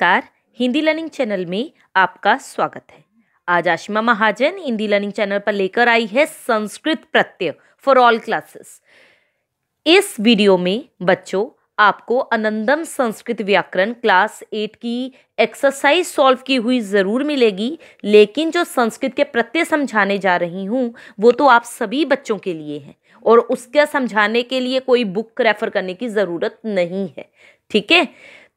नमस्कार Hindi learning channel में आपका स्वागत है आज आशिमा महाजन हिंदी लर्निंग चैनल पर लेकर आई है संस्कृत प्रत्यय फॉर ऑल क्लासेस इस वीडियो में बच्चों आपको अनंदम संस्कृत व्याकरण क्लास एट की एक्सरसाइज सॉल्व की हुई ज़रूर मिलेगी लेकिन जो संस्कृत के प्रत्यय समझाने जा रही हूँ वो तो आप सभी बच्चों के लिए हैं और उसके समझाने के लिए कोई बुक रेफ़र करने की ज़रूरत नहीं है ठीक है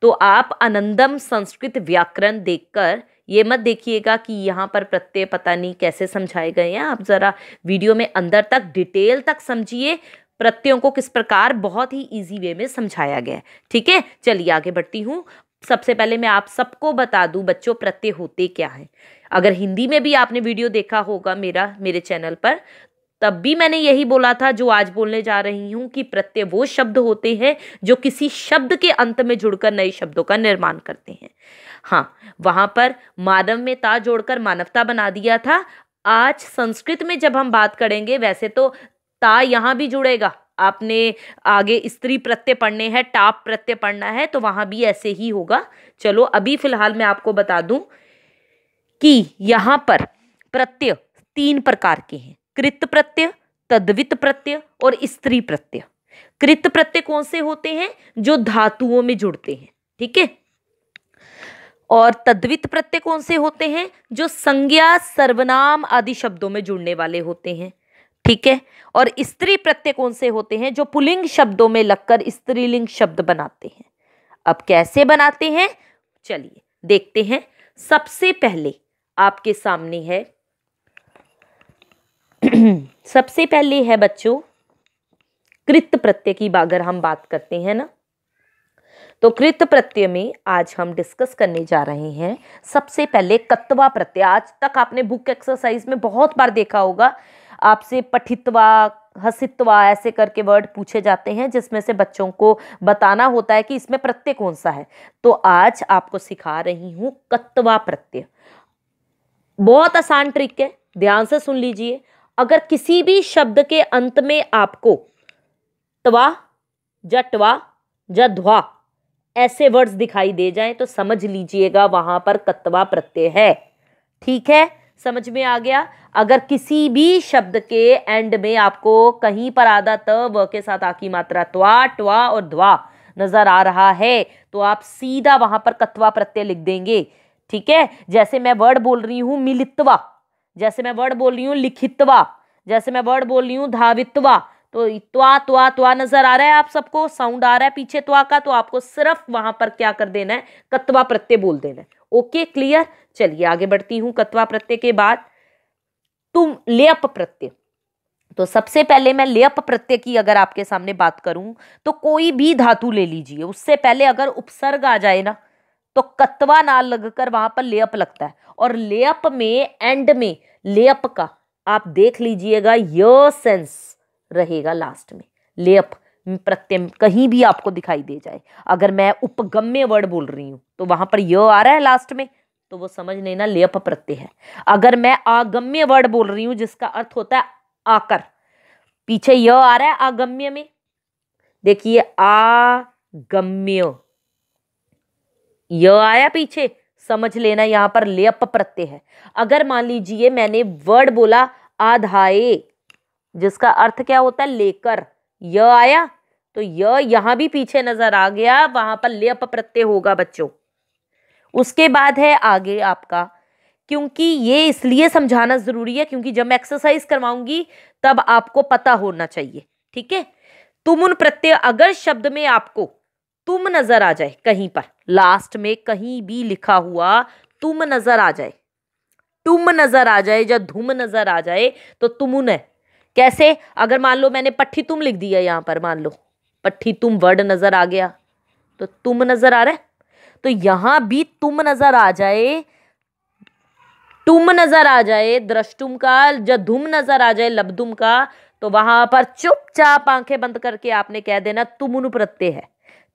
तो आप आनंदम संस्कृत व्याकरण देखकर ये मत देखिएगा कि यहाँ पर प्रत्यय पता नहीं कैसे समझाए गए हैं आप ज़रा वीडियो में अंदर तक डिटेल तक समझिए प्रत्ययों को किस प्रकार बहुत ही इजी वे में समझाया गया है ठीक है चलिए आगे बढ़ती हूँ सबसे पहले मैं आप सबको बता दूं बच्चों प्रत्यय होते क्या हैं अगर हिंदी में भी आपने वीडियो देखा होगा मेरा मेरे चैनल पर तब भी मैंने यही बोला था जो आज बोलने जा रही हूँ कि प्रत्यय वो शब्द होते हैं जो किसी शब्द के अंत में जुड़कर नए शब्दों का निर्माण करते हैं हाँ वहाँ पर मानव में ता जोड़कर मानवता बना दिया था आज संस्कृत में जब हम बात करेंगे वैसे तो ता यहाँ भी जुड़ेगा आपने आगे स्त्री प्रत्यय पढ़ने हैं टाप प्रत्यय पढ़ना है तो वहाँ भी ऐसे ही होगा चलो अभी फिलहाल मैं आपको बता दूं कि यहाँ पर प्रत्यय तीन प्रकार के हैं कृत प्रत्यय तद्वित प्रत्यय और स्त्री प्रत्यय कृत प्रत्यय कौन से होते हैं जो धातुओं में जुड़ते हैं ठीक है और तद्वित प्रत्यय कौन से होते हैं जो संज्ञा सर्वनाम आदि शब्दों में जुड़ने वाले होते हैं ठीक है और स्त्री प्रत्यय कौन से होते हैं जो पुलिंग शब्दों में लगकर स्त्रीलिंग शब्द बनाते हैं अब कैसे बनाते हैं चलिए देखते हैं सबसे पहले आपके सामने है सबसे पहले है बच्चों कृत प्रत्यय की अगर हम बात करते हैं ना तो कृत प्रत्यय में आज हम डिस्कस करने जा रहे हैं सबसे पहले कत्वा प्रत्यय आज तक आपने बुक एक्सरसाइज में बहुत बार देखा होगा आपसे पठित्वा हसित्वा ऐसे करके वर्ड पूछे जाते हैं जिसमें से बच्चों को बताना होता है कि इसमें प्रत्यय कौन सा है तो आज आपको सिखा रही हूं कत्वा प्रत्यय बहुत आसान ट्रिक है ध्यान से सुन लीजिए अगर किसी भी शब्द के अंत में आपको त्वा ट्वा या ध्वा ऐसे वर्ड्स दिखाई दे जाएं तो समझ लीजिएगा वहां पर कत्वा प्रत्यय है ठीक है समझ में आ गया अगर किसी भी शब्द के एंड में आपको कहीं पर आधा त व के साथ आ की मात्रा त्वा ट्वा और ध्वा नजर आ रहा है तो आप सीधा वहां पर कत्वा प्रत्यय लिख देंगे ठीक है जैसे मैं वर्ड बोल रही हूं मिलित्वा जैसे मैं वर्ड बोल रही हूँ लिखितवा जैसे मैं वर्ड बोल रही हूँ धावितवा तो त्वा त्वा त्वा नजर आ रहा है आप सबको साउंड आ रहा है पीछे त्वा का तो आपको सिर्फ वहां पर क्या कर देना है कत्वा प्रत्यय बोल देना है ओके क्लियर चलिए आगे बढ़ती हूँ कत्वा प्रत्यय के बाद तुम लेप प्रत्यय तो सबसे पहले मैं लेप प्रत्यय की अगर आपके सामने बात करूं तो कोई भी धातु ले लीजिए उससे पहले अगर उपसर्ग आ जाए ना तो कतवा नाल लगकर वहां पर लेअप लगता है और लेअप में एंड में लेअप का आप देख लीजिएगा य सेंस रहेगा लास्ट में लेअप प्रत्यय कहीं भी आपको दिखाई दे जाए अगर मैं उपगम्य वर्ड बोल रही हूं तो वहां पर य आ रहा है लास्ट में तो वो समझ नहीं ना लेप प्रत्यय है अगर मैं आगम्य वर्ड बोल रही हूं जिसका अर्थ होता है आकर पीछे य आ रहा है आगम्य में देखिए आगम्य य आया पीछे समझ लेना यहाँ पर लेप प्रत्यय है अगर मान लीजिए मैंने वर्ड बोला आधाए जिसका अर्थ क्या होता है लेकर य आया तो य यहां भी पीछे नजर आ गया वहां पर लेप प्रत्यय होगा बच्चों उसके बाद है आगे आपका क्योंकि ये इसलिए समझाना ज़रूरी है क्योंकि जब मैं एक्सरसाइज करवाऊंगी तब आपको पता होना चाहिए ठीक है तुम उन प्रत्यय अगर शब्द में आपको तुम नज़र आ जाए कहीं पर लास्ट में कहीं भी लिखा हुआ तुम नज़र आ जाए तुम नज़र आ जाए या धुम नज़र आ जाए तो तुमुन है कैसे अगर मान लो मैंने पट्टी तुम लिख दिया यहां पर मान लो पट्टी तुम वर्ड नज़र आ गया तो तुम नज़र आ रहा है तो यहां भी तुम नज़र आ जाए तुम नज़र आ जाए द्रष्टुम का या धुम नज़र आ जाए लबधुम का तो वहां पर चुपचाप आंखें बंद करके आपने कह देना तुम प्रत्यय है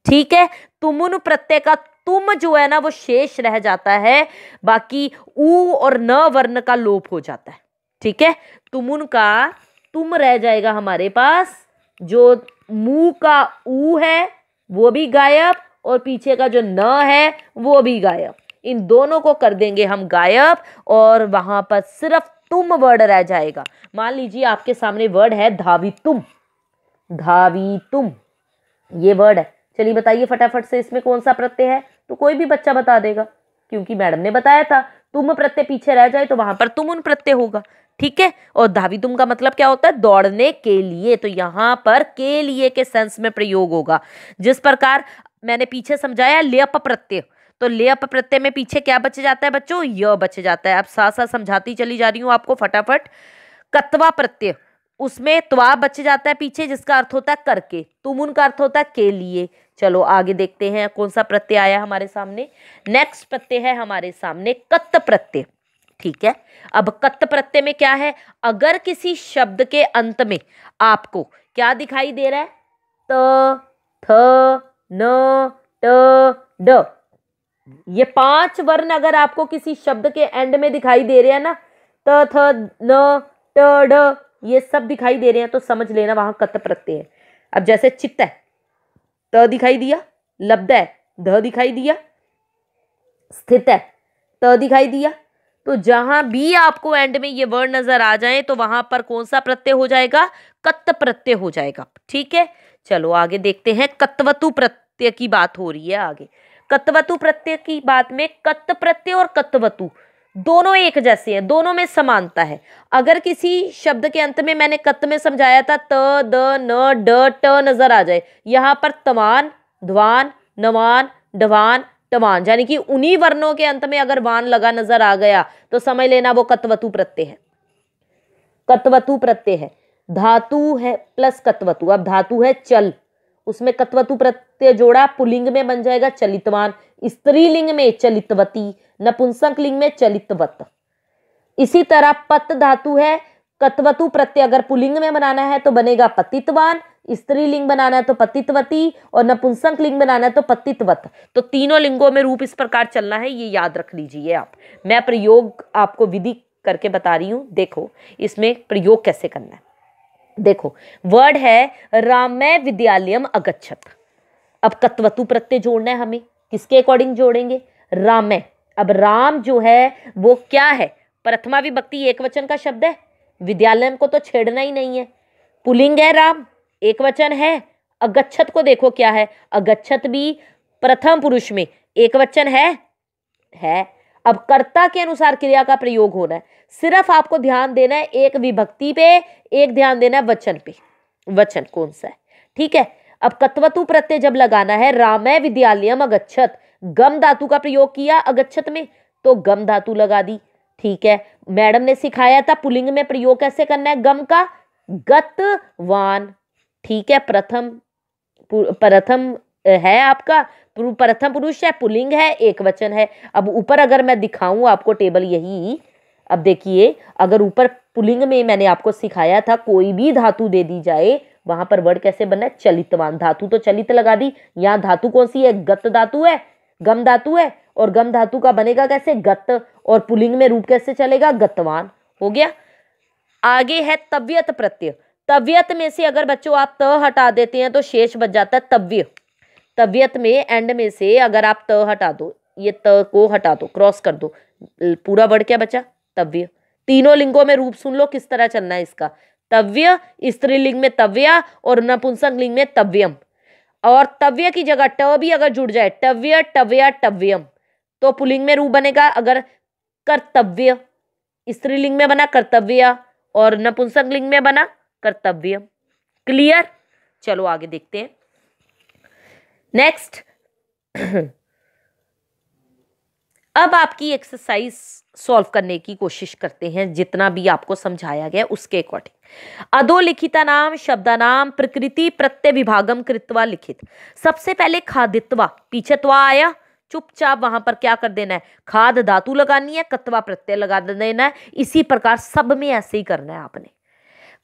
ठीक है तुमुन प्रत्यय का तुम जो है ना वो शेष रह जाता है बाकी ऊ और न वर्ण का लोप हो जाता है ठीक है तुमुन का तुम रह जाएगा हमारे पास जो मुंह का ऊ है वो भी गायब और पीछे का जो न है वो भी गायब इन दोनों को कर देंगे हम गायब और वहां पर सिर्फ तुम वर्ड रह जाएगा मान लीजिए आपके सामने वर्ड है धावी तुम धावी तुम ये वर्ड है चलिए बताइए फटाफट से इसमें कौन सा प्रत्यय है तो कोई भी बच्चा बता देगा क्योंकि मैडम ने बताया था तुम प्रत्यय पीछे रह जाए तो वहां पर तुम उन प्रत्यय होगा ठीक है और धावी तुम का मतलब क्या होता है दौड़ने के लिए तो यहाँ पर के लिए के सेंस में प्रयोग होगा जिस प्रकार मैंने पीछे समझाया लेप प्रत्यय तो लेप प्रत्यय में पीछे क्या बच जाता है बच्चों य बच जाता है अब साथ साथ समझाती चली जा रही हूँ आपको फटाफट कत्वा प्रत्यय उसमें त्वा बच जाता है पीछे जिसका अर्थ होता है करके तुमुन का अर्थ होता है के लिए चलो आगे देखते हैं कौन सा प्रत्यय आया हमारे सामने नेक्स्ट प्रत्यय है हमारे सामने कत्त प्रत्यय ठीक है अब कत्त प्रत्यय में क्या है अगर किसी शब्द के अंत में आपको क्या दिखाई दे रहा है त थ न ट ड ये पांच वर्ण अगर आपको किसी शब्द के एंड में दिखाई दे रहे हैं ना त थ न ट ड ये सब दिखाई दे रहे हैं तो समझ लेना वहां कत् प्रत्यय है अब जैसे चित्त है त दिखाई दिया लब्ध है ध दिखाई दिया स्थित है त दिखाई दिया तो जहां भी आपको एंड में ये वर्ड नजर आ जाए तो वहां पर कौन सा प्रत्यय हो जाएगा कत्त प्रत्यय हो जाएगा ठीक है चलो आगे देखते हैं कत्वतु प्रत्यय की बात हो रही है आगे कत्वतु प्रत्यय की बात में कत्त प्रत्यय और कत्वतु दोनों एक जैसे हैं दोनों में समानता है अगर किसी शब्द के अंत में मैंने कत में समझाया था त द न ड ट नजर आ जाए यहाँ पर तमान ध्वान नवान डवान टमान यानी कि उन्हीं वर्णों के अंत में अगर वान लगा नजर आ गया तो समझ लेना वो कतवतु प्रत्यय है कतवतु प्रत्यय है धातु है प्लस कतवतु अब धातु है चल उसमें कत्वतु प्रत्यय जोड़ा पुलिंग में बन जाएगा चलितवान स्त्रीलिंग में चलितवती नपुंसक लिंग में चलितवत इसी तरह पत धातु है कत्वतु प्रत्यय अगर पुलिंग में बनाना है तो बनेगा पतितवान स्त्रीलिंग बनाना है तो पतितवती और नपुंसक लिंग बनाना है तो पतितवत तो तीनों लिंगों में रूप इस प्रकार चलना है ये याद रख लीजिए आप मैं प्रयोग आपको विधि करके बता रही हूं देखो इसमें प्रयोग कैसे करना है देखो वर्ड है रामय विद्यालयम अगच्छत अब कत्वतु प्रत्यय जोड़ना है हमें किसके अकॉर्डिंग जोड़ेंगे रामय अब राम जो है वो क्या है प्रथमा विभक्ति एक वचन का शब्द है विद्यालयम को तो छेड़ना ही नहीं है पुलिंग है राम एक वचन है अगच्छत को देखो क्या है अगच्छत भी प्रथम पुरुष में एक वचन है है अब कर्ता के अनुसार क्रिया का प्रयोग होना है सिर्फ आपको ध्यान देना है एक विभक्ति पे एक ध्यान देना है वचन पे वचन कौन सा है ठीक है अब कत्वतु प्रत्यय जब लगाना है रामय विद्यालयम अगच्छत गम धातु का प्रयोग किया अगच्छत में तो गम धातु लगा दी ठीक है मैडम ने सिखाया था पुलिंग में प्रयोग कैसे करना है गम का गतवान ठीक है प्रथम प्रथम है आपका प्रथम पुरुष है पुलिंग है एक वचन है अब ऊपर अगर मैं दिखाऊं आपको टेबल यही अब देखिए अगर ऊपर पुलिंग में मैंने आपको सिखाया था कोई भी धातु दे दी जाए वहां पर वर्ड कैसे बनना है चलितवान धातु तो चलित लगा दी यहाँ धातु कौन सी है गत धातु है गम धातु है और गम धातु का बनेगा कैसे गत और पुलिंग में रूप कैसे चलेगा गतवान हो गया आगे है तव्यत प्रत्यय तव्यत में से अगर बच्चों आप त हटा देते हैं तो शेष बच जाता है तव्य तबियत में एंड में से अगर आप त हटा दो ये त को हटा दो क्रॉस कर दो पूरा वर्ड क्या बचा तव्य तीनों लिंगों में रूप सुन लो किस तरह चलना है इसका तव्य स्त्रीलिंग में तव्या और नपुंसक लिंग में तव्यम और तव्य की जगह ट भी अगर जुड़ जाए टव्य टव्या टव्यम तो पुलिंग में रूप बनेगा अगर कर्तव्य स्त्रीलिंग में बना कर्तव्य और नपुंसक लिंग में बना कर्तव्य क्लियर चलो आगे देखते हैं नेक्स्ट अब आपकी एक्सरसाइज सॉल्व करने की कोशिश करते हैं जितना भी आपको समझाया गया उसके अकॉर्डिंग अधोलिखिता नाम शब्दानाम प्रकृति प्रत्यय विभागम कृतवा लिखित सबसे पहले खादित्वा पीछेत्वा आया चुपचाप वहां पर क्या कर देना है खाद धातु लगानी है कत्वा प्रत्यय लगा देना है इसी प्रकार सब में ऐसे ही करना है आपने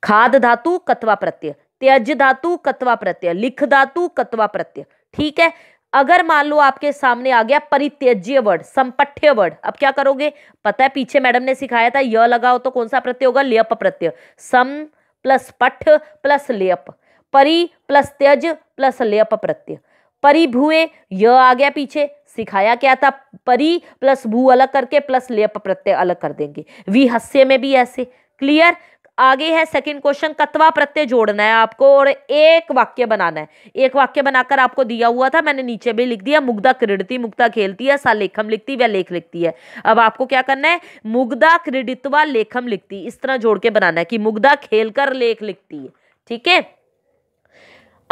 खाद धातु कत्वा प्रत्यय त्यज धातु कत्वा प्रत्यय लिख धातु कत्वा प्रत्यय ठीक है अगर मान लो आपके सामने आ गया परित्यज्य वर्ड संपठ्य वर्ड अब क्या करोगे पता है पीछे मैडम ने सिखाया था य लगाओ तो कौन सा प्रत्यय होगा लेप प्रत्यय सम प्लस पठ प्लस लेप परि प्लस त्यज प्लस लेप प्रत्यय परिभुए य आ गया पीछे सिखाया क्या था परि प्लस भू अलग करके प्लस लेप प्रत्यय अलग कर देंगे विहस्य में भी ऐसे क्लियर आगे है सेकंड क्वेश्चन कतवा प्रत्यय जोड़ना है आपको और एक वाक्य बनाना है एक वाक्य बनाकर आपको दिया हुआ था मैंने नीचे भी लिख दिया मुग्धा क्रीडती मुग्धा खेलती है सा लेखम लिखती व लेख लिखती है अब आपको क्या करना है मुग्धा क्रीडित्वा लेखम लिखती इस तरह जोड़ के बनाना है कि मुग्धा खेलकर लेख लिखती है ठीक है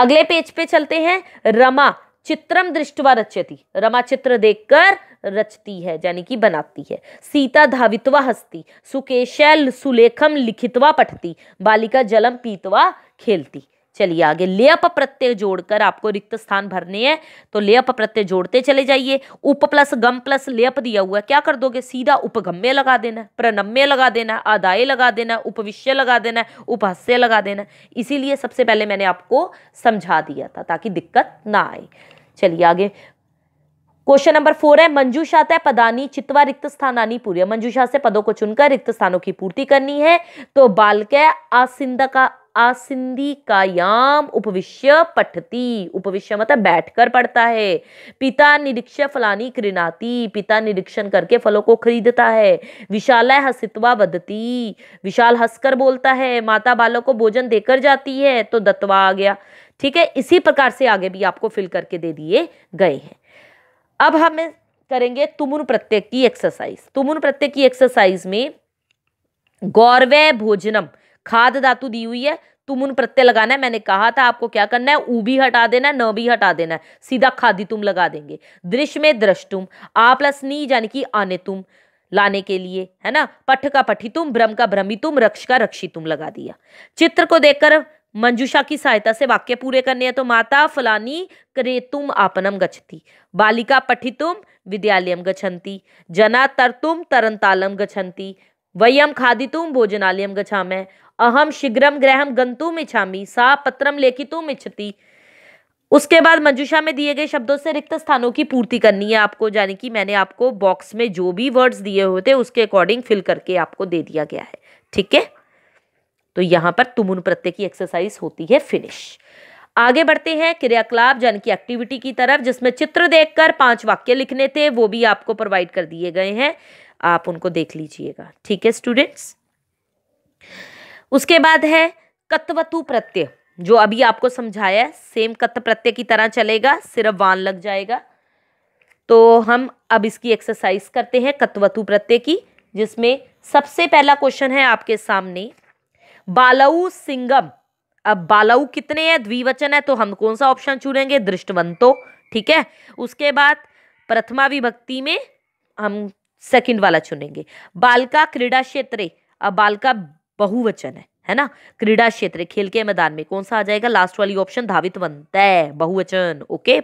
अगले पेज पे चलते हैं रमा चित्रम दृष्टवा रचती रमा चित्र देखकर रचती है यानी कि बनाती है सीता धावितवा हस्ती सुकेशल सुलेखम लिखितवा पठती बालिका जलम पीतवा खेलती चलिए आगे लेअप प्रत्यय जोड़कर आपको रिक्त स्थान भरने हैं तो लेअप प्रत्यय जोड़ते चले जाइए उप प्लस गम प्लस लेअप दिया हुआ क्या कर दोगे सीधा उपगम्य लगा देना प्रणम्य लगा देना आदाय लगा देना उपविष्य लगा देना उपहस्य लगा देना इसीलिए सबसे पहले मैंने आपको समझा दिया था ताकि दिक्कत ना आए चलिए आगे क्वेश्चन नंबर फोर है मंजू शाह तय पदानी चितवा रिक्त स्थानानी पूरी मंजू शाह से पदों को चुनकर रिक्त स्थानों की पूर्ति करनी है तो बालक आसिंदा का आसिंदी कायाम उपविश्य पठती उपविश्य मतलब बैठकर पढ़ता है पिता निरीक्ष फलानी कृणाती पिता निरीक्षण करके फलों को खरीदता है विशाल हसित्वा बदती विशाल हंसकर बोलता है माता बालों को भोजन देकर जाती है तो दत्वा आ गया ठीक है इसी प्रकार से आगे भी आपको फिल करके दे दिए गए हैं अब हम करेंगे तुमुन प्रत्यय की एक्सरसाइज तुमुन प्रत्यय की एक्सरसाइज में गौरव भोजनम खाद धातु दी हुई है तुम उन प्रत्यय लगाना है मैंने कहा था आपको क्या करना है ऊ भी हटा देना न भी हटा देना है सीधा खादी तुम लगा देंगे दृश्य में दृष्टुम आ प्लस नी यानी कि आने तुम लाने के लिए है ना पठ का पठी तुम भ्रम का भ्रमी तुम रक्ष का रक्षी तुम लगा दिया चित्र को देखकर मंजुषा की सहायता से वाक्य पूरे करने हैं तो माता फलानी तुम आपनम गछती बालिका पठितुम विद्यालयम गछंती जना तरतुम तरनतालम गछंती वयम भोजनालय भोजनालयम मैं अहम शीघ्रम ग्रहम गंतुम इच्छा सा पत्रम तुम इच्छती उसके बाद मंजुषा में दिए गए शब्दों से रिक्त स्थानों की पूर्ति करनी है आपको यानी कि मैंने आपको बॉक्स में जो भी वर्ड्स दिए हुए थे उसके अकॉर्डिंग फिल करके आपको दे दिया गया है ठीक है तो यहां पर तुमुन प्रत्यय की एक्सरसाइज होती है फिनिश आगे बढ़ते हैं क्रियाकलाप जन की एक्टिविटी की तरफ जिसमें चित्र देखकर पांच वाक्य लिखने थे वो भी आपको प्रोवाइड कर दिए गए हैं आप उनको देख लीजिएगा ठीक है स्टूडेंट्स उसके बाद है कत्वतु प्रत्यय जो अभी आपको समझाया है सेम कत्व प्रत्यय की तरह चलेगा सिर्फ वान लग जाएगा तो हम अब इसकी एक्सरसाइज करते हैं कत्वतु प्रत्यय की जिसमें सबसे पहला क्वेश्चन है आपके सामने बालऊ सिंगम अब बालाऊ कितने हैं द्विवचन है तो हम कौन सा ऑप्शन चुनेंगे दृष्टवंतो ठीक है उसके बाद प्रथमा विभक्ति में हम सेकंड वाला चुनेंगे बालका क्रीडा क्षेत्र अब बालका बहुवचन है है ना क्रीडा क्षेत्र खेल के मैदान में कौन सा आ जाएगा लास्ट वाली ऑप्शन धावित बनता है बहुवचन ओके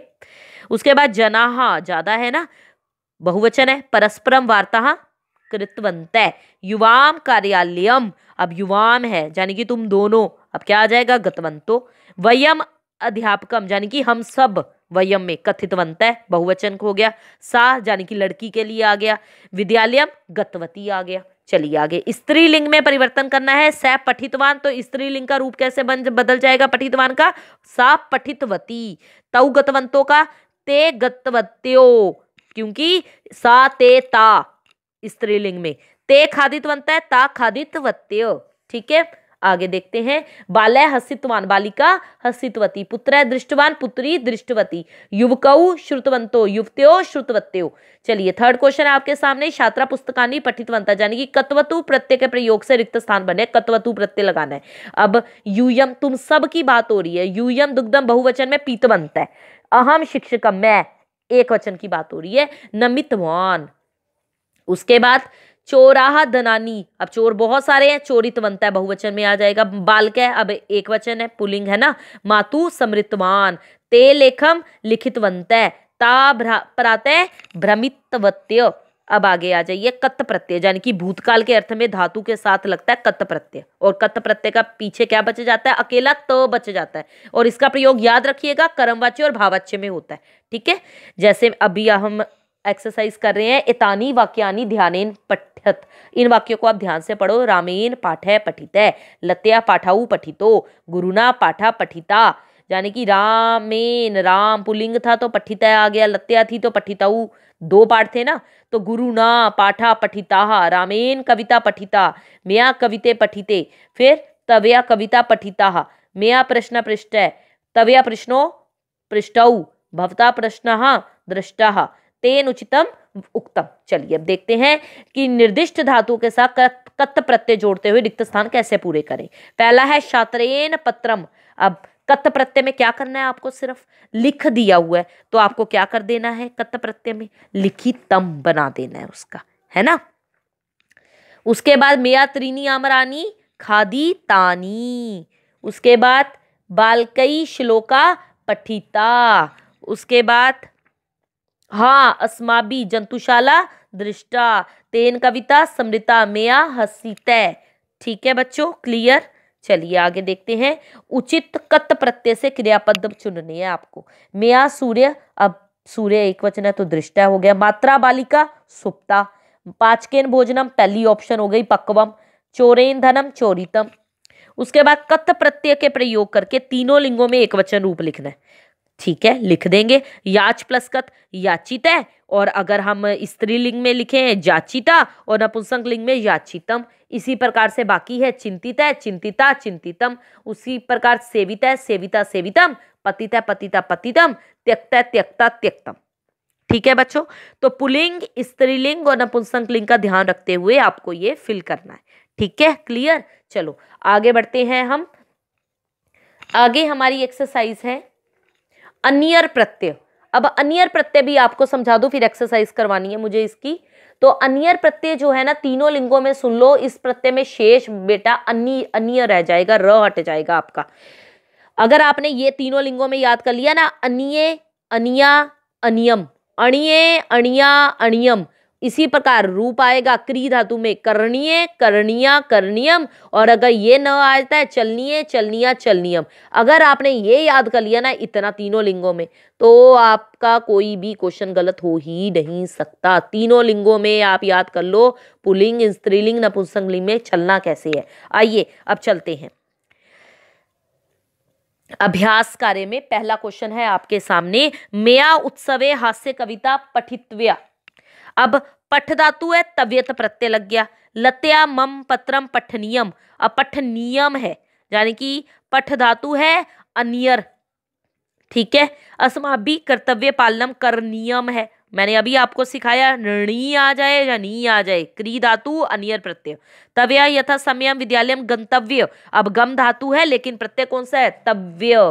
उसके बाद जनाहा ज्यादा है ना बहुवचन है परस्परम वार्ता कृतवंत युवाम कार्यालयम अब युवाम है यानी कि तुम दोनों अब क्या आ जाएगा गतवंतो वयम अध्यापकम यानी कि हम सब वयम में कथितवंत बहुवचन हो गया सा यानी कि लड़की के लिए आ गया विद्यालयम गतवती आ गया चलिए आगे स्त्रीलिंग में परिवर्तन करना है स पठितवान तो स्त्रीलिंग का रूप कैसे बन बदल जाएगा पठितवान का सा पठितवती तऊ गतवंतों का ते गतवत्यो क्योंकि सा ते ता स्त्रीलिंग में ते खादित बनता है ता खादित वत्य ठीक है आगे देखते हैं बाल हसितवान बालिका हसितवती पुत्र दृष्टवान पुत्री दृष्टवती युवकऊ श्रुतवंतो युवत्यो श्रुतवत्यो चलिए थर्ड क्वेश्चन है आपके सामने छात्रा पुस्तकानी पठितवंता यानी कि कत्वतु प्रत्यय के प्रयोग से रिक्त स्थान बने कत्वतु प्रत्यय लगाना है अब यूयम तुम सब की बात हो रही है यूयम दुग्धम बहुवचन में पीतवंत है अहम शिक्षक मैं एक वचन की बात हो रही है नमितवान उसके बाद चोराहा धनानी अब चोर बहुत सारे हैं चोरित बनता है बहुवचन में आ जाएगा बालक है अब एक वचन है पुलिंग है ना मातु समृतवान ते लेखम लिखित बनता है ता प्रात भ्रमितवत्य अब आगे आ जाइए कत प्रत्यय यानी कि भूतकाल के अर्थ में धातु के साथ लगता है कत प्रत्यय और कत प्रत्यय का पीछे क्या बच जाता है अकेला त तो बच जाता है और इसका प्रयोग याद रखिएगा कर्मवाच्य और भावाच्य में होता है ठीक है जैसे अभी हम एक्सरसाइज कर रहे हैं इतानी वाक्यानी ध्यानेन पठ्यत इन वाक्यों को आप ध्यान से पढ़ो रामेन पाठ पठित लत्या पाठाऊ पठितो गुरुना पाठा पठिता यानी कि रामेन राम पुलिंग था तो पठित आ गया लत्या थी तो पठिताऊ दो पाठ थे ना तो गुरु ना पाठा पठिता रामेन कविता पठिता मेया कविते पठिते फिर तवया कविता पठिता मेया प्रश्न पृष्ठ तवया प्रश्नो पृष्ठ भवता प्रश्न दृष्टा तेन उचितम उक्तम चलिए अब देखते हैं कि निर्दिष्ट धातु के साथ कत्त प्रत्यय जोड़ते हुए रिक्त स्थान कैसे पूरे करें पहला है शात्रेन पत्रम अब कत्त प्रत्यय में क्या करना है आपको सिर्फ लिख दिया हुआ है तो आपको क्या कर देना है कत्त प्रत्यय में लिखितम बना देना है उसका है ना उसके बाद मिया त्रिनी आमरानी खादी तानी उसके बाद बालकई श्लोका पठिता उसके बाद हाँ अस्माभि जंतुशाला दृष्टा तेन कविता समृता मेया हसी ठीक है बच्चों क्लियर चलिए आगे देखते हैं उचित कत प्रत्यय से क्रियापद चुननी है आपको मेया सूर्य अब सूर्य एक वचन है तो दृष्टा हो गया मात्रा बालिका सुप्ता पाचकेन भोजनम पहली ऑप्शन हो गई पक्वम चोरेन धनम चोरितम उसके बाद कथ प्रत्यय के प्रयोग करके तीनों लिंगों में एक वचन रूप लिखना है ठीक है लिख देंगे याच प्लस कत याचित है और अगर हम स्त्रीलिंग में लिखें याचिता और नपुंसक लिंग में याचितम इसी प्रकार से बाकी है चिंतित है चिंतिता चिंतितम उसी प्रकार सेवित है सेविता सेवितम पतिता पतिता पतितम है त्यक्ता त्यक्तम ठीक है बच्चों तो पुलिंग स्त्रीलिंग और नपुंसक लिंग का ध्यान रखते हुए आपको ये फिल करना है ठीक है क्लियर चलो आगे बढ़ते हैं हम आगे हमारी एक्सरसाइज है अनियर प्रत्यय अब अनियर प्रत्यय भी आपको समझा दूं फिर एक्सरसाइज करवानी है मुझे इसकी तो अनियर प्रत्यय जो है ना तीनों लिंगों में सुन लो इस प्रत्यय में शेष बेटा अन्य अनियर रह जाएगा र हट जाएगा आपका अगर आपने ये तीनों लिंगों में याद कर लिया ना अनिय अनिया अनियम अणिय अणिया अणियम इसी प्रकार रूप आएगा क्री धातु में करणीय करणिया करणियम और अगर ये न आता है चलनीय चलनिया चलनियम अगर आपने ये याद कर लिया ना इतना तीनों लिंगों में तो आपका कोई भी क्वेश्चन गलत हो ही नहीं सकता तीनों लिंगों में आप याद कर लो पुलिंग स्त्रीलिंग लिंग में चलना कैसे है आइए अब चलते हैं अभ्यास कार्य में पहला क्वेश्चन है आपके सामने मेया उत्सवे हास्य कविता पठित्व्या अब पठ धातु है तबियत प्रत्यय लग गया लत्या मम पत्रम अपठ नियम है यानी कि पठ धातु है अनियर ठीक है अस्माभि कर्तव्य पालनम नियम है मैंने अभी आपको सिखाया नी आ जाए या नी आ जाए क्री धातु अनियर प्रत्यय तव्य यथा समयम विद्यालय गंतव्य अब गम धातु है लेकिन प्रत्यय कौन सा है तव्य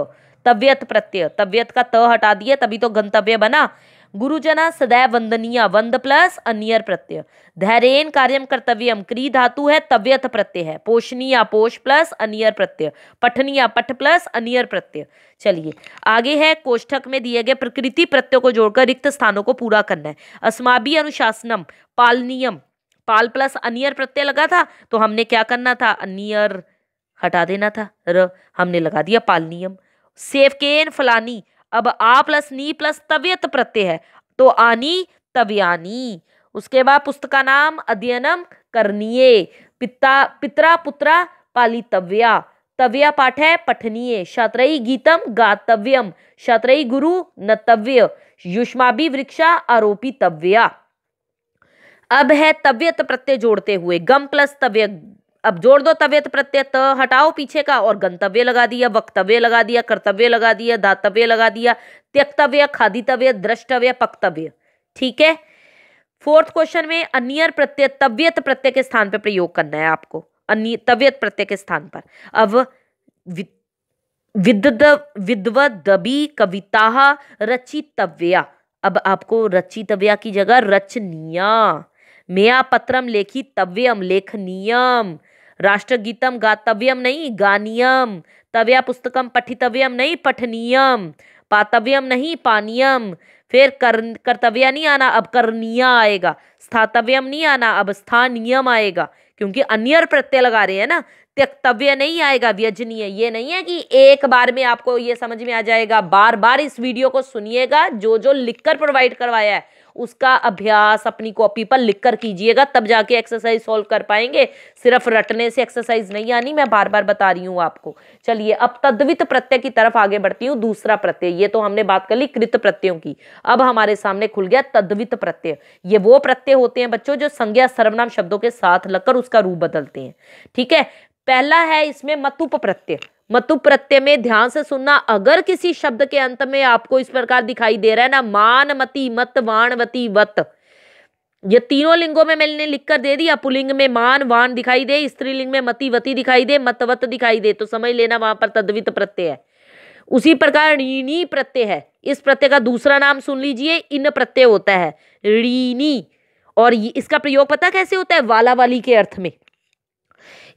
तव्यत प्रत्यय तव्यत का त हटा दिए तभी तो गंतव्य बना गुरुजना सदैव वंदनीय वंद प्लस अनियर प्रत्यय धैर्यन कार्यम कर्तव्यम क्री धातु है तव्यथ प्रत्यय है पोषणीय पोष प्लस अनियर प्रत्यय पठनीय पठ प्लस अनियर प्रत्यय चलिए आगे है कोष्ठक में दिए गए प्रकृति प्रत्यय को जोड़कर रिक्त स्थानों को पूरा करना है अस्माबी अनुशासनम पालनियम पाल प्लस अनियर प्रत्यय लगा था तो हमने क्या करना था अनियर हटा देना था र हमने लगा दिया पालनियम सेफकेन फलानी अब आ प्लस नी प्लस तव्यत प्रत्यय है तो आनी तव्यानी उसके बाद पुस्तक का नाम अध्ययनम करनीय पिता पितरा पुत्रा पालितव्या तव्या पाठ है पठनीय शात्रयी गीतम गातव्यम शात्रयी गुरु नतव्य युष्माभि वृक्षा आरोपी तव्या अब है तव्यत प्रत्यय जोड़ते हुए गम प्लस तव्य अब जोड़ दो तव्यत प्रत्यय त हटाओ पीछे का और गंतव्य लगा दिया वक्तव्य लगा दिया कर्तव्य लगा दिया दातव्य लगा दिया त्यक्तव्य खादितव्य द्रष्टव्य पक्तव्य ठीक है फोर्थ क्वेश्चन में अन्यर प्रत्यय तव्यत प्रत्यय के स्थान पर प्रयोग करना है आपको अन्य तव्यत प्रत्यय के स्थान पर अब विद्द विद्वदबी कविता रचितव्या अब आपको रचितव्या की जगह रचनिया मेया पत्रम लेखी तव्यम लेखनीयम राष्ट्रगीतम गातव्यम नहीं गानीयम तव्या पुस्तकम पठितव्यम नहीं पठनीयम पातव्यम नहीं पानीयम फिर कर कर्तव्य नहीं आना अब करणीय आएगा स्थातव्यम नहीं आना अब स्थानियम आएगा क्योंकि अन्यर प्रत्यय लगा रहे हैं ना त्यक्तव्य नहीं आएगा व्यजनीय ये नहीं है कि एक बार में आपको ये समझ में आ जाएगा बार बार इस वीडियो को सुनिएगा जो जो लिखकर प्रोवाइड करवाया है उसका अभ्यास अपनी कॉपी पर लिख कर कीजिएगा तब जाके एक्सरसाइज सॉल्व कर पाएंगे सिर्फ रटने से एक्सरसाइज नहीं आनी मैं बार बार बता रही हूँ आपको चलिए अब तद्वित प्रत्यय की तरफ आगे बढ़ती हूँ दूसरा प्रत्यय ये तो हमने बात कर ली कृत प्रत्ययों की अब हमारे सामने खुल गया तद्वित प्रत्यय ये वो प्रत्यय होते हैं बच्चों जो संज्ञा सर्वनाम शब्दों के साथ लगकर उसका रूप बदलते हैं ठीक है पहला है इसमें मतुप प्रत्यय मतुप प्रत्यय में ध्यान से सुनना अगर किसी शब्द के अंत में आपको इस प्रकार दिखाई दे रहा है ना मान मति मत वाणवती वत ये तीनों लिंगों में मैंने लिखकर दे दिया पुलिंग में मान वान दिखाई दे स्त्रीलिंग में मति वती दिखाई दे मतवत दिखाई दे तो समझ लेना वहां पर तद्वित प्रत्यय है उसी प्रकार ऋणी प्रत्यय है इस प्रत्यय का दूसरा नाम सुन लीजिए इन प्रत्यय होता है ऋणी और इसका प्रयोग पता कैसे होता है वाला वाली के अर्थ में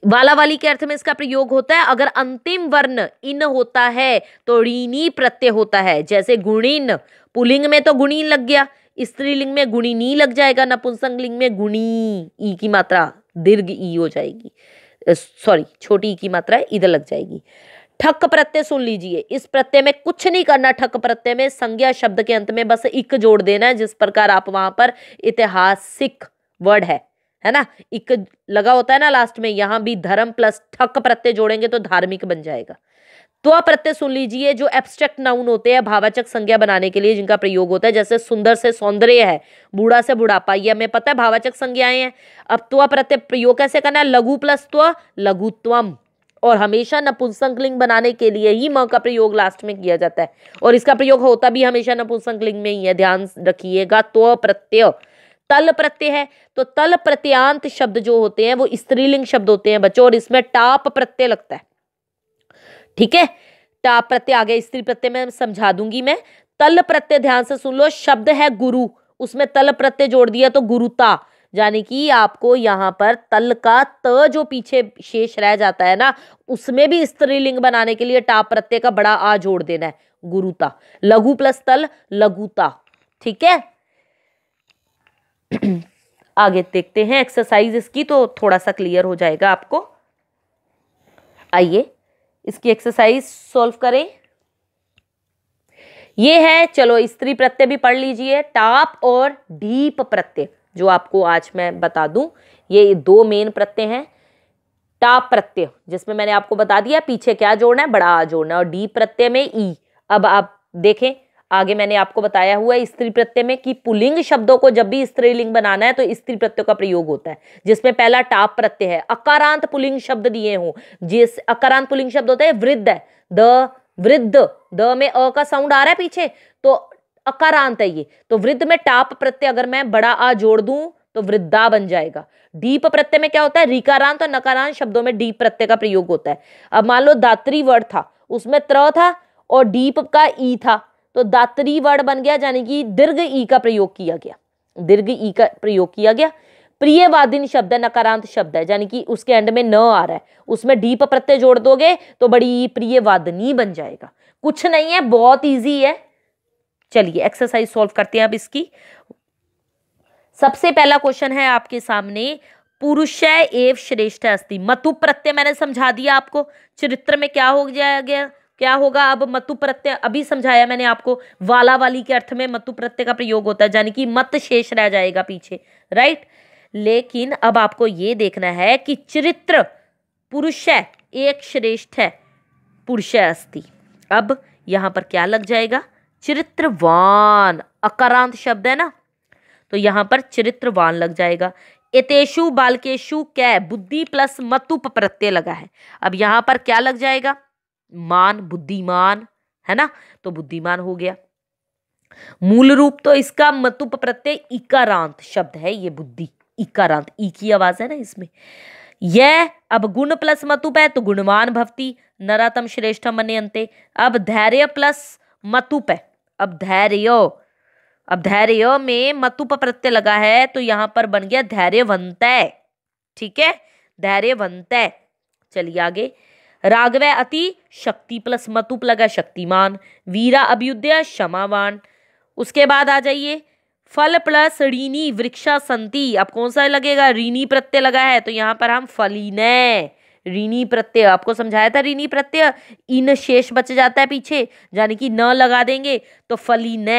वाला वाली के अर्थ में इसका प्रयोग होता है अगर अंतिम वर्ण इन होता है तो ऋणी प्रत्यय होता है जैसे गुणिन पुलिंग में तो गुणीन लग गया स्त्रीलिंग में गुणिनी लग जाएगा लिंग में गुणी ई की मात्रा दीर्घ ई हो जाएगी सॉरी छोटी ई की मात्रा इधर लग जाएगी ठक प्रत्यय सुन लीजिए इस प्रत्यय में कुछ नहीं करना ठक प्रत्यय में संज्ञा शब्द के अंत में बस इक जोड़ देना है जिस प्रकार आप वहां पर ऐतिहासिक वर्ड है है ना एक लगा होता है ना लास्ट में यहाँ भी धर्म प्लस ठक प्रत्यय जोड़ेंगे तो धार्मिक बन जाएगा तो प्रत्यय सुन लीजिए जो एब्स्ट्रैक्ट नाउन होते हैं भावाचक संज्ञा बनाने के लिए जिनका प्रयोग होता है जैसे सुंदर से सौंदर्य है बूढ़ा से बुढ़ापा ये हमें पता है भावाचक संज्ञाएं हैं अब त्व तो प्रत्यय प्रयोग कैसे करना है लघु प्लस त्व लघुत्वम और हमेशा नपुंसक लिंग बनाने के लिए ही म का प्रयोग लास्ट में किया जाता है और इसका प्रयोग होता भी हमेशा नपुंसक लिंग में ही है ध्यान रखिएगा त्व प्रत्यय तल प्रत्यय है तो तल प्रत्यांत शब्द जो होते हैं वो स्त्रीलिंग शब्द होते हैं बच्चों और इसमें टाप प्रत्यय लगता है ठीक है टाप प्रत्यय आगे स्त्री प्रत्यय में समझा दूंगी मैं तल प्रत्यय ध्यान से सुन लो शब्द है गुरु उसमें तल प्रत्यय जोड़ दिया तो गुरुता यानी कि आपको यहाँ पर तल का त जो पीछे शेष रह जाता है ना उसमें भी स्त्रीलिंग बनाने के लिए टाप प्रत्यय का बड़ा आ जोड़ देना है गुरुता लघु प्लस तल लघुता ठीक है आगे देखते हैं एक्सरसाइज इसकी तो थोड़ा सा क्लियर हो जाएगा आपको आइए इसकी एक्सरसाइज सॉल्व करें ये है चलो स्त्री प्रत्यय भी पढ़ लीजिए टाप और डीप प्रत्यय जो आपको आज मैं बता दूं ये दो मेन प्रत्यय हैं टाप प्रत्यय जिसमें मैंने आपको बता दिया पीछे क्या जोड़ना है बड़ा आ जोड़ना और डीप प्रत्यय में ई e। अब आप देखें आगे मैंने आपको बताया हुआ है स्त्री प्रत्यय में कि पुलिंग शब्दों को जब भी स्त्रीलिंग बनाना है तो स्त्री प्रत्यय का प्रयोग होता है जिसमें पहला टाप प्रत्यय है अकारांत पुलिंग शब्द दिए हों जिस अकारांत पुलिंग शब्द होता है वृद्ध है द वृद्ध द में अ का साउंड आ रहा है पीछे तो अकारांत है ये तो वृद्ध में टाप प्रत्यय अगर मैं बड़ा आ जोड़ दूं तो वृद्धा बन जाएगा डीप प्रत्यय में क्या होता है रिकारांत और नकारांत शब्दों में डीप प्रत्यय का प्रयोग होता है अब मान लो दात्री वर्ड था उसमें त्र था और डीप का ई था तो दात्री वर्ड बन गया यानी कि दीर्घ ई का प्रयोग किया गया दीर्घ ई का प्रयोग किया गया प्रियवादिन शब्द है नकारांत शब्द है यानी कि उसके एंड में न आ रहा है उसमें डीप प्रत्यय जोड़ दोगे तो बड़ी प्रियवादिनी बन जाएगा कुछ नहीं है बहुत ईजी है चलिए एक्सरसाइज सॉल्व करते हैं अब इसकी सबसे पहला क्वेश्चन है आपके सामने पुरुष एव श्रेष्ठ अस्थि मतु प्रत्यय मैंने समझा दिया आपको चरित्र में क्या हो जाया गया क्या होगा अब मतु प्रत्यय अभी समझाया मैंने आपको वाला वाली के अर्थ में मतु प्रत्यय का प्रयोग होता है यानी कि मत शेष रह जाएगा पीछे राइट लेकिन अब आपको ये देखना है कि चरित्र पुरुष है एक श्रेष्ठ है पुरुष अस्थि अब यहाँ पर क्या लग जाएगा चरित्रवान अकारांत शब्द है ना तो यहाँ पर चरित्रवान लग जाएगा एतेशु बालकेशु कै बुद्धि प्लस मतुप प्रत्यय लगा है अब यहाँ पर क्या लग जाएगा मान बुद्धिमान है ना तो बुद्धिमान हो गया मूल रूप तो इसका मतुप प्रत्यय इकारांत शब्द है ये बुद्धि इकारांत ई की आवाज है ना इसमें यह अब गुण प्लस मतुप है तो गुणवान भवती नरातम श्रेष्ठ मन अंत्य अब धैर्य प्लस मतुप है अब धैर्य अब धैर्य में मतुप प्रत्यय लगा है तो यहां पर बन गया धैर्यवंत ठीक है धैर्यवंत चलिए आगे राघव अति शक्ति प्लस मतुप लगा शक्तिमान वीरा अभ्युदया क्षमावान उसके बाद आ जाइए फल प्लस ऋणी वृक्षा संति अब कौन सा लगेगा ऋणी प्रत्यय लगा है तो यहाँ पर हम फलीन रीनी प्रत्यय आपको समझाया था रीनी प्रत्यय इन शेष बच जाता है पीछे यानी कि न लगा देंगे तो फलीन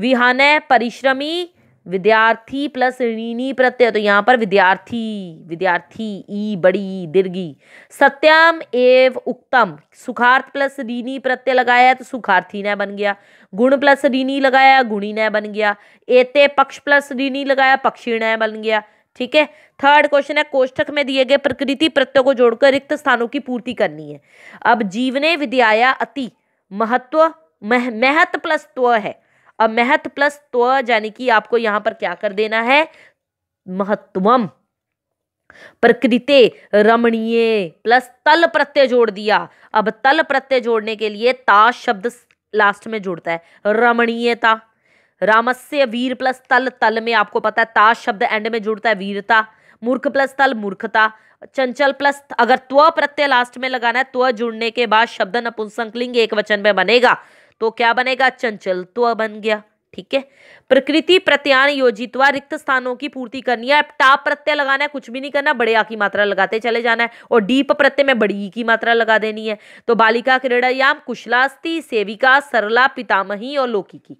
विहान परिश्रमी विद्यार्थी प्लस ऋणी प्रत्यय तो यहाँ पर विद्यार्थी विद्यार्थी ई बड़ी दीर्घी सत्यम एव उक्तम सुखार्थ प्लस ऋणी प्रत्यय लगाया तो सुखार्थी न बन गया गुण प्लस ऋणी लगाया गुणी न बन गया एते पक्ष प्लस ऋणी लगाया पक्षी न बन गया ठीक है थर्ड क्वेश्चन है कोष्ठक में दिए गए प्रकृति प्रत्यय को जोड़कर रिक्त स्थानों की पूर्ति करनी है अब जीवने विद्याया अति महत्व मह, महत्व प्लस त्व है अब प्लस त्व यानी कि आपको यहाँ पर क्या कर देना है महत्वम प्रकृति रमणीय प्लस तल प्रत्यय जोड़ दिया अब तल प्रत्यय जोड़ने के लिए ता शब्द लास्ट में जुड़ता है रमणीयता रामस्य वीर प्लस तल तल में आपको पता है ता शब्द एंड में जुड़ता है वीरता मूर्ख प्लस तल मूर्खता चंचल प्लस अगर त्व प्रत्यय लास्ट में लगाना है त्व जुड़ने के बाद शब्द नपुंसकलिंग एक वचन में बनेगा तो क्या बनेगा चंचलत्व तो बन गया ठीक है प्रकृति प्रत्यान योजित रिक्त स्थानों की पूर्ति करनी है टाप प्रत्यय लगाना है कुछ भी नहीं करना बड़े आ की मात्रा लगाते चले जाना है और डीप प्रत्यय में बड़ी ई की मात्रा लगा देनी है तो बालिका क्रीड़ायाम कुशलास्ती सेविका सरला पितामही और लोकी की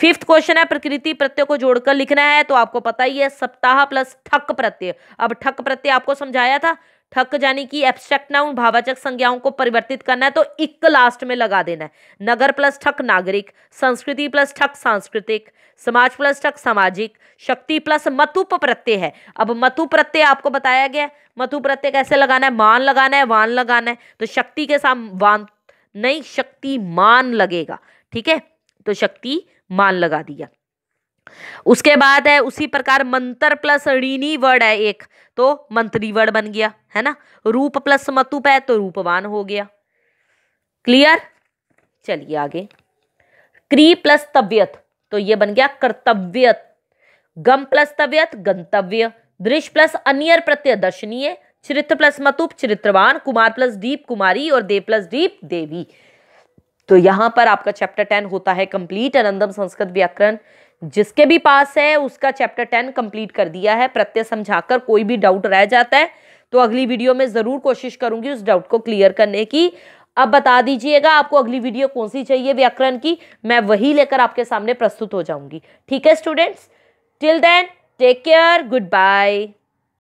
फिफ्थ क्वेश्चन है प्रकृति प्रत्यय को जोड़कर लिखना है तो आपको पता ही है सप्ताह प्लस ठक प्रत्यय अब ठक प्रत्यय आपको समझाया था ठक यानी कि एब्स्ट्रैक्ट नाउन भावाचक संज्ञाओं को परिवर्तित करना है तो इक लास्ट में लगा देना है नगर प्लस ठक नागरिक संस्कृति प्लस ठक सांस्कृतिक समाज प्लस ठक सामाजिक शक्ति प्लस मतुप प्रत्यय है अब मतु प्रत्यय आपको बताया गया मतु प्रत्यय कैसे लगाना है मान लगाना है वान लगाना है तो शक्ति के साथ वान नहीं शक्ति मान लगेगा ठीक है तो शक्ति मान लगा दिया उसके बाद है उसी प्रकार मंत्र प्लस ऋणी वर्ड है एक तो मंत्री वर्ड बन गया है ना रूप प्लस मतुप है तो रूपवान हो गया क्लियर चलिए आगे क्री प्लस तबियत तो ये बन गया कर्तव्यत गम प्लस तबियत गंतव्य दृश्य प्लस अन्य प्रत्यय दर्शनीय चरित्र प्लस मतुप चरित्रवान कुमार प्लस दीप कुमारी और देव प्लस दीप देवी तो यहां पर आपका चैप्टर टेन होता है कंप्लीट अनंदम संस्कृत व्याकरण जिसके भी पास है उसका चैप्टर टेन कंप्लीट कर दिया है प्रत्यय समझाकर कोई भी डाउट रह जाता है तो अगली वीडियो में ज़रूर कोशिश करूंगी उस डाउट को क्लियर करने की अब बता दीजिएगा आपको अगली वीडियो कौन सी चाहिए व्याकरण की मैं वही लेकर आपके सामने प्रस्तुत हो जाऊंगी ठीक है students till then take care good bye